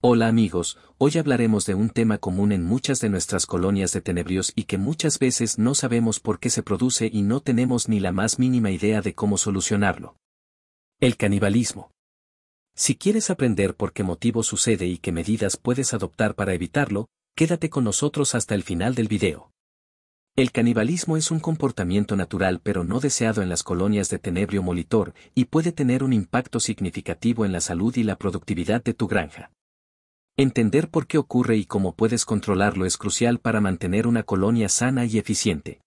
Hola amigos, hoy hablaremos de un tema común en muchas de nuestras colonias de tenebrios y que muchas veces no sabemos por qué se produce y no tenemos ni la más mínima idea de cómo solucionarlo. El canibalismo. Si quieres aprender por qué motivo sucede y qué medidas puedes adoptar para evitarlo, quédate con nosotros hasta el final del video. El canibalismo es un comportamiento natural pero no deseado en las colonias de tenebrio molitor y puede tener un impacto significativo en la salud y la productividad de tu granja. Entender por qué ocurre y cómo puedes controlarlo es crucial para mantener una colonia sana y eficiente.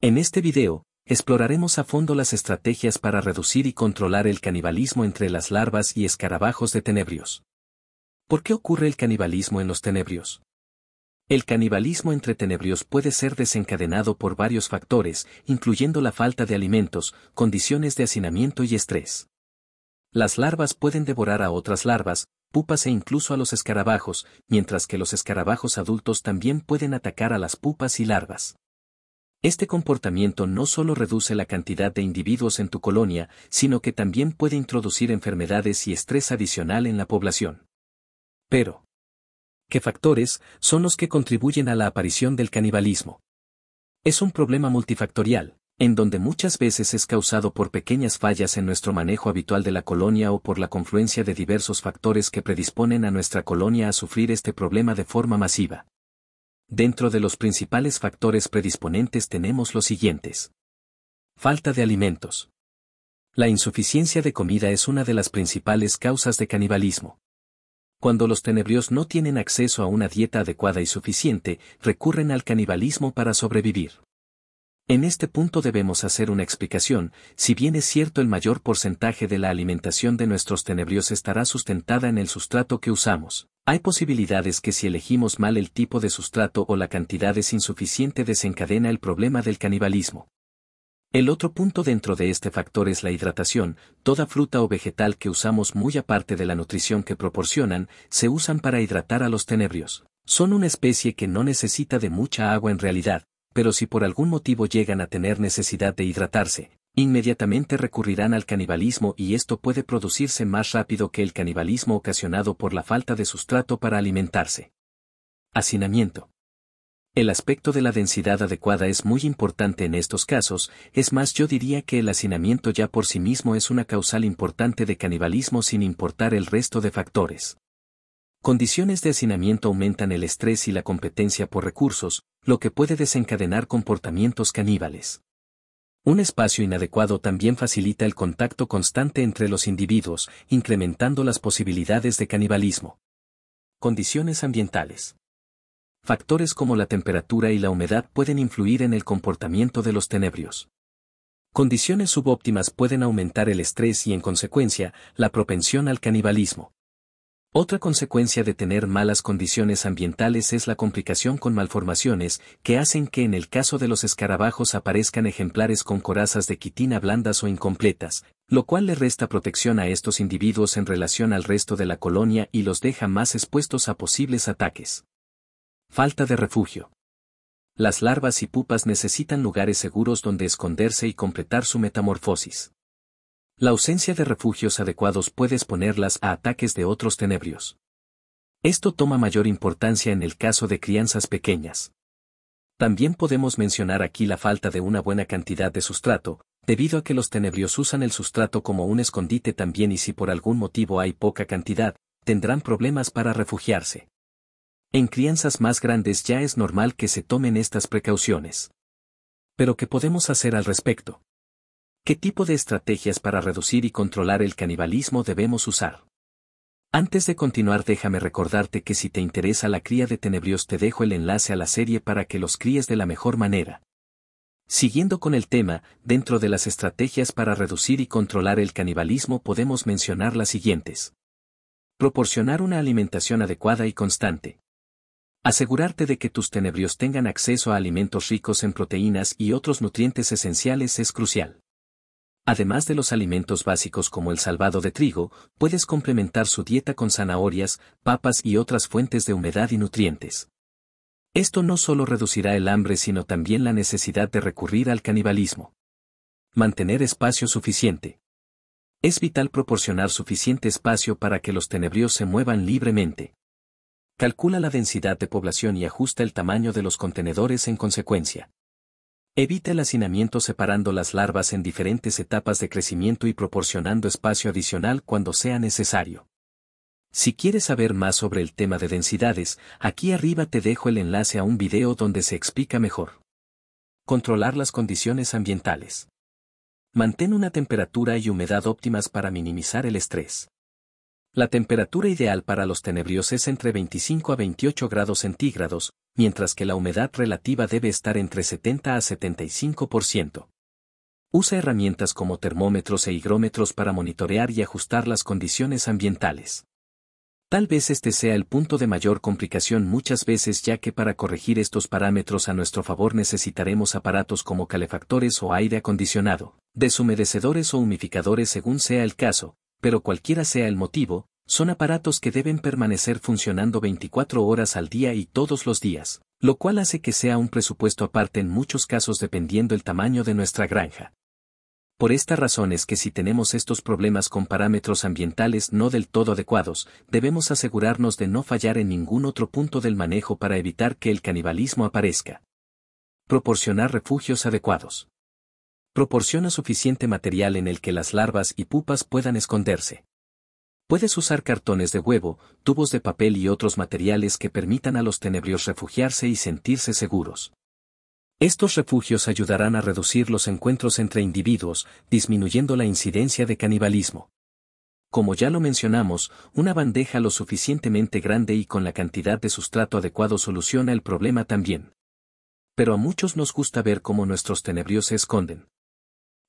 En este video, exploraremos a fondo las estrategias para reducir y controlar el canibalismo entre las larvas y escarabajos de tenebrios. ¿Por qué ocurre el canibalismo en los tenebrios? El canibalismo entre tenebrios puede ser desencadenado por varios factores, incluyendo la falta de alimentos, condiciones de hacinamiento y estrés. Las larvas pueden devorar a otras larvas, pupas e incluso a los escarabajos, mientras que los escarabajos adultos también pueden atacar a las pupas y larvas. Este comportamiento no solo reduce la cantidad de individuos en tu colonia, sino que también puede introducir enfermedades y estrés adicional en la población. Pero, ¿qué factores son los que contribuyen a la aparición del canibalismo? Es un problema multifactorial, en donde muchas veces es causado por pequeñas fallas en nuestro manejo habitual de la colonia o por la confluencia de diversos factores que predisponen a nuestra colonia a sufrir este problema de forma masiva. Dentro de los principales factores predisponentes tenemos los siguientes. Falta de alimentos. La insuficiencia de comida es una de las principales causas de canibalismo. Cuando los tenebrios no tienen acceso a una dieta adecuada y suficiente, recurren al canibalismo para sobrevivir. En este punto debemos hacer una explicación, si bien es cierto el mayor porcentaje de la alimentación de nuestros tenebrios estará sustentada en el sustrato que usamos, hay posibilidades que si elegimos mal el tipo de sustrato o la cantidad es insuficiente desencadena el problema del canibalismo. El otro punto dentro de este factor es la hidratación, toda fruta o vegetal que usamos muy aparte de la nutrición que proporcionan, se usan para hidratar a los tenebrios. Son una especie que no necesita de mucha agua en realidad, pero si por algún motivo llegan a tener necesidad de hidratarse, inmediatamente recurrirán al canibalismo y esto puede producirse más rápido que el canibalismo ocasionado por la falta de sustrato para alimentarse. Hacinamiento. El aspecto de la densidad adecuada es muy importante en estos casos, es más yo diría que el hacinamiento ya por sí mismo es una causal importante de canibalismo sin importar el resto de factores. Condiciones de hacinamiento aumentan el estrés y la competencia por recursos, lo que puede desencadenar comportamientos caníbales. Un espacio inadecuado también facilita el contacto constante entre los individuos, incrementando las posibilidades de canibalismo. Condiciones ambientales. Factores como la temperatura y la humedad pueden influir en el comportamiento de los tenebrios. Condiciones subóptimas pueden aumentar el estrés y en consecuencia la propensión al canibalismo. Otra consecuencia de tener malas condiciones ambientales es la complicación con malformaciones, que hacen que en el caso de los escarabajos aparezcan ejemplares con corazas de quitina blandas o incompletas, lo cual le resta protección a estos individuos en relación al resto de la colonia y los deja más expuestos a posibles ataques. Falta de refugio. Las larvas y pupas necesitan lugares seguros donde esconderse y completar su metamorfosis. La ausencia de refugios adecuados puede exponerlas a ataques de otros tenebrios. Esto toma mayor importancia en el caso de crianzas pequeñas. También podemos mencionar aquí la falta de una buena cantidad de sustrato, debido a que los tenebrios usan el sustrato como un escondite también y si por algún motivo hay poca cantidad, tendrán problemas para refugiarse. En crianzas más grandes ya es normal que se tomen estas precauciones. Pero ¿qué podemos hacer al respecto? ¿Qué tipo de estrategias para reducir y controlar el canibalismo debemos usar? Antes de continuar déjame recordarte que si te interesa la cría de tenebrios te dejo el enlace a la serie para que los críes de la mejor manera. Siguiendo con el tema, dentro de las estrategias para reducir y controlar el canibalismo podemos mencionar las siguientes. Proporcionar una alimentación adecuada y constante. Asegurarte de que tus tenebrios tengan acceso a alimentos ricos en proteínas y otros nutrientes esenciales es crucial. Además de los alimentos básicos como el salvado de trigo, puedes complementar su dieta con zanahorias, papas y otras fuentes de humedad y nutrientes. Esto no solo reducirá el hambre sino también la necesidad de recurrir al canibalismo. Mantener espacio suficiente. Es vital proporcionar suficiente espacio para que los tenebrios se muevan libremente. Calcula la densidad de población y ajusta el tamaño de los contenedores en consecuencia. Evita el hacinamiento separando las larvas en diferentes etapas de crecimiento y proporcionando espacio adicional cuando sea necesario. Si quieres saber más sobre el tema de densidades, aquí arriba te dejo el enlace a un video donde se explica mejor. Controlar las condiciones ambientales. Mantén una temperatura y humedad óptimas para minimizar el estrés. La temperatura ideal para los tenebrios es entre 25 a 28 grados centígrados, mientras que la humedad relativa debe estar entre 70 a 75%. Usa herramientas como termómetros e higrómetros para monitorear y ajustar las condiciones ambientales. Tal vez este sea el punto de mayor complicación muchas veces ya que para corregir estos parámetros a nuestro favor necesitaremos aparatos como calefactores o aire acondicionado, deshumedecedores o humificadores según sea el caso, pero cualquiera sea el motivo, son aparatos que deben permanecer funcionando 24 horas al día y todos los días, lo cual hace que sea un presupuesto aparte en muchos casos dependiendo el tamaño de nuestra granja. Por esta razón es que si tenemos estos problemas con parámetros ambientales no del todo adecuados, debemos asegurarnos de no fallar en ningún otro punto del manejo para evitar que el canibalismo aparezca. Proporcionar refugios adecuados proporciona suficiente material en el que las larvas y pupas puedan esconderse. Puedes usar cartones de huevo, tubos de papel y otros materiales que permitan a los tenebrios refugiarse y sentirse seguros. Estos refugios ayudarán a reducir los encuentros entre individuos, disminuyendo la incidencia de canibalismo. Como ya lo mencionamos, una bandeja lo suficientemente grande y con la cantidad de sustrato adecuado soluciona el problema también. Pero a muchos nos gusta ver cómo nuestros tenebrios se esconden.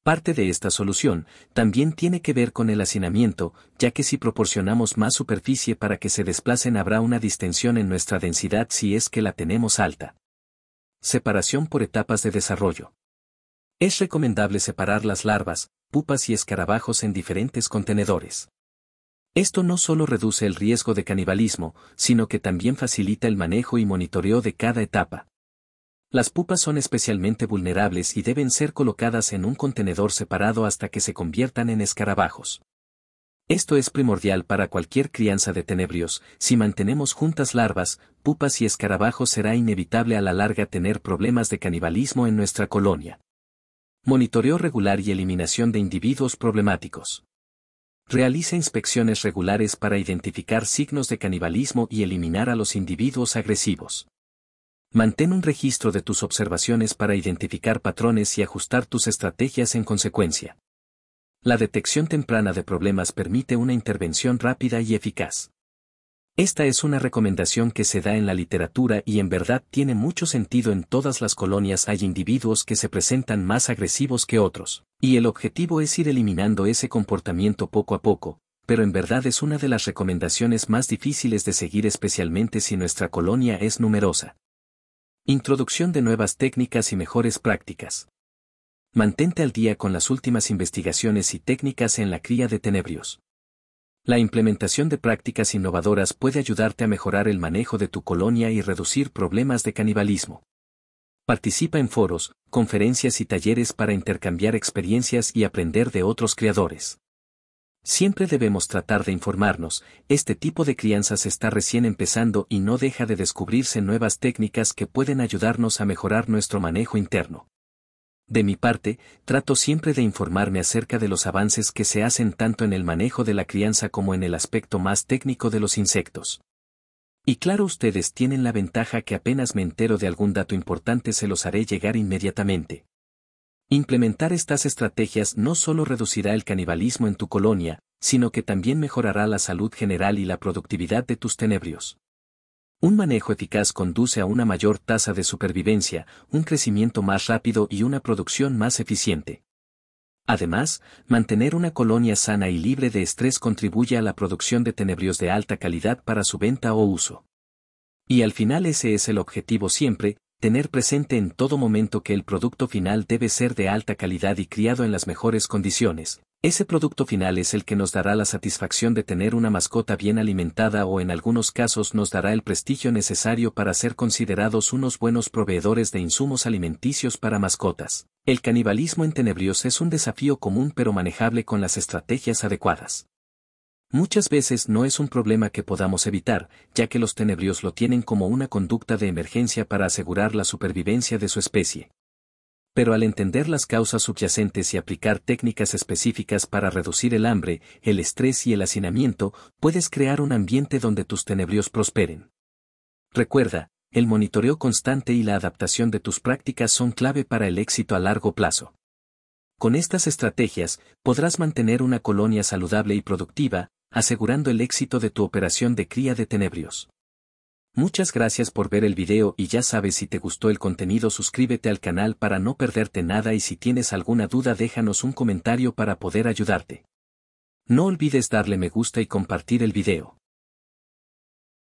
Parte de esta solución también tiene que ver con el hacinamiento, ya que si proporcionamos más superficie para que se desplacen habrá una distensión en nuestra densidad si es que la tenemos alta. Separación por etapas de desarrollo. Es recomendable separar las larvas, pupas y escarabajos en diferentes contenedores. Esto no solo reduce el riesgo de canibalismo, sino que también facilita el manejo y monitoreo de cada etapa. Las pupas son especialmente vulnerables y deben ser colocadas en un contenedor separado hasta que se conviertan en escarabajos. Esto es primordial para cualquier crianza de tenebrios, si mantenemos juntas larvas, pupas y escarabajos será inevitable a la larga tener problemas de canibalismo en nuestra colonia. Monitoreo regular y eliminación de individuos problemáticos. Realiza inspecciones regulares para identificar signos de canibalismo y eliminar a los individuos agresivos. Mantén un registro de tus observaciones para identificar patrones y ajustar tus estrategias en consecuencia. La detección temprana de problemas permite una intervención rápida y eficaz. Esta es una recomendación que se da en la literatura y en verdad tiene mucho sentido en todas las colonias hay individuos que se presentan más agresivos que otros, y el objetivo es ir eliminando ese comportamiento poco a poco, pero en verdad es una de las recomendaciones más difíciles de seguir especialmente si nuestra colonia es numerosa. Introducción de nuevas técnicas y mejores prácticas. Mantente al día con las últimas investigaciones y técnicas en la cría de tenebrios. La implementación de prácticas innovadoras puede ayudarte a mejorar el manejo de tu colonia y reducir problemas de canibalismo. Participa en foros, conferencias y talleres para intercambiar experiencias y aprender de otros criadores. Siempre debemos tratar de informarnos, este tipo de crianzas está recién empezando y no deja de descubrirse nuevas técnicas que pueden ayudarnos a mejorar nuestro manejo interno. De mi parte, trato siempre de informarme acerca de los avances que se hacen tanto en el manejo de la crianza como en el aspecto más técnico de los insectos. Y claro ustedes tienen la ventaja que apenas me entero de algún dato importante se los haré llegar inmediatamente. Implementar estas estrategias no solo reducirá el canibalismo en tu colonia, sino que también mejorará la salud general y la productividad de tus tenebrios. Un manejo eficaz conduce a una mayor tasa de supervivencia, un crecimiento más rápido y una producción más eficiente. Además, mantener una colonia sana y libre de estrés contribuye a la producción de tenebrios de alta calidad para su venta o uso. Y al final ese es el objetivo siempre, tener presente en todo momento que el producto final debe ser de alta calidad y criado en las mejores condiciones. Ese producto final es el que nos dará la satisfacción de tener una mascota bien alimentada o en algunos casos nos dará el prestigio necesario para ser considerados unos buenos proveedores de insumos alimenticios para mascotas. El canibalismo en tenebrios es un desafío común pero manejable con las estrategias adecuadas. Muchas veces no es un problema que podamos evitar, ya que los tenebrios lo tienen como una conducta de emergencia para asegurar la supervivencia de su especie. Pero al entender las causas subyacentes y aplicar técnicas específicas para reducir el hambre, el estrés y el hacinamiento, puedes crear un ambiente donde tus tenebrios prosperen. Recuerda, el monitoreo constante y la adaptación de tus prácticas son clave para el éxito a largo plazo. Con estas estrategias, podrás mantener una colonia saludable y productiva, asegurando el éxito de tu operación de cría de tenebrios. Muchas gracias por ver el video y ya sabes si te gustó el contenido suscríbete al canal para no perderte nada y si tienes alguna duda déjanos un comentario para poder ayudarte. No olvides darle me gusta y compartir el video.